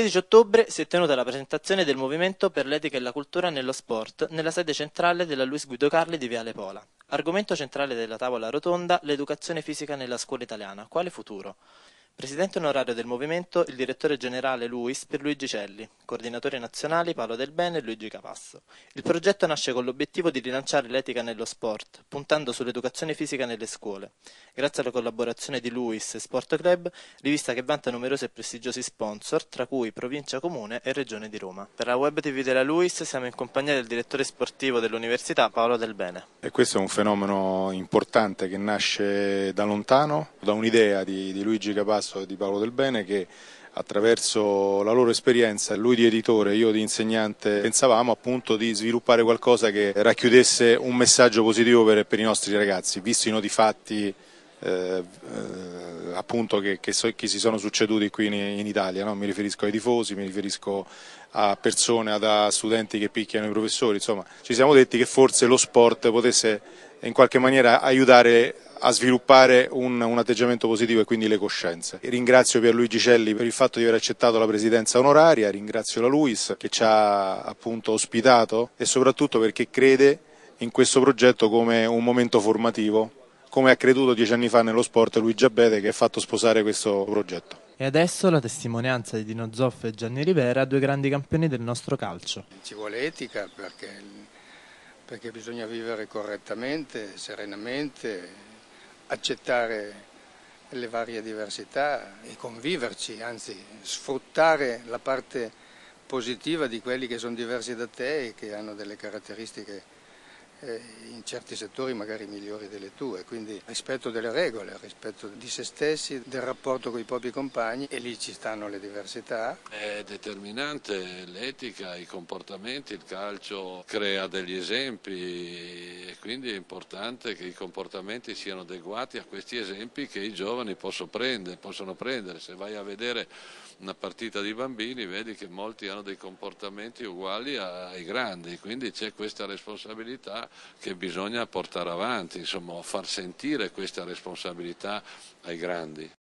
13 ottobre si è tenuta la presentazione del Movimento per l'etica e la cultura nello sport nella sede centrale della Luis Guido Carli di Viale Pola. Argomento centrale della tavola rotonda l'educazione fisica nella scuola italiana, quale futuro? Presidente onorario del Movimento il direttore generale Luis per Luigi Celli, coordinatori nazionali Paolo Del Bene e Luigi Capasso. Il progetto nasce con l'obiettivo di rilanciare l'etica nello sport, puntando sull'educazione fisica nelle scuole. Grazie alla collaborazione di Luis e Sport Club, rivista che vanta numerosi e prestigiosi sponsor, tra cui Provincia Comune e Regione di Roma. Per la web TV della Luis siamo in compagnia del direttore sportivo dell'Università Paolo Del Bene. E questo è un fenomeno importante che nasce da lontano, da un'idea di, di Luigi Capasso Grasso e di Paolo Del Bene che attraverso la loro esperienza, lui di editore, io di insegnante, pensavamo appunto di sviluppare qualcosa che racchiudesse un messaggio positivo per, per i nostri ragazzi, visto i noti fatti eh, eh, appunto che, che, so, che, si sono succeduti qui in, in Italia, no? mi riferisco ai tifosi, mi riferisco a persone, a studenti che picchiano i professori, insomma ci siamo detti che forse lo sport potesse in qualche maniera aiutare a sviluppare un, un, atteggiamento positivo e quindi le coscienze. Ringrazio Pierluigi Celli per il fatto di aver accettato la presidenza onoraria, ringrazio la Luis che ci ha appunto ospitato e soprattutto perché crede in questo progetto come un momento formativo, come ha creduto dieci anni fa nello sport Luigi Abete che ha fatto sposare questo progetto. E adesso la testimonianza di Dino Zoff e Gianni Rivera, due grandi campioni del nostro calcio. Ci vuole etica perché, perché bisogna vivere correttamente, serenamente, accettare le varie diversità e conviverci, anzi sfruttare la parte positiva di quelli che sono diversi da te e che hanno delle caratteristiche eh, in certi settori magari migliori delle tue, quindi rispetto delle regole, rispetto di se stessi, del rapporto con i propri compagni e lì ci stanno le diversità. È determinante l'etica, i comportamenti, il calcio crea degli esempi e quindi è importante che i comportamenti siano adeguati a questi esempi che i giovani possono prendere, possono prendere. se vai a vedere una partita di bambini vedi che molti hanno dei comportamenti uguali ai grandi, quindi c'è questa responsabilità che bisogna portare avanti, insomma, far sentire questa responsabilità ai grandi.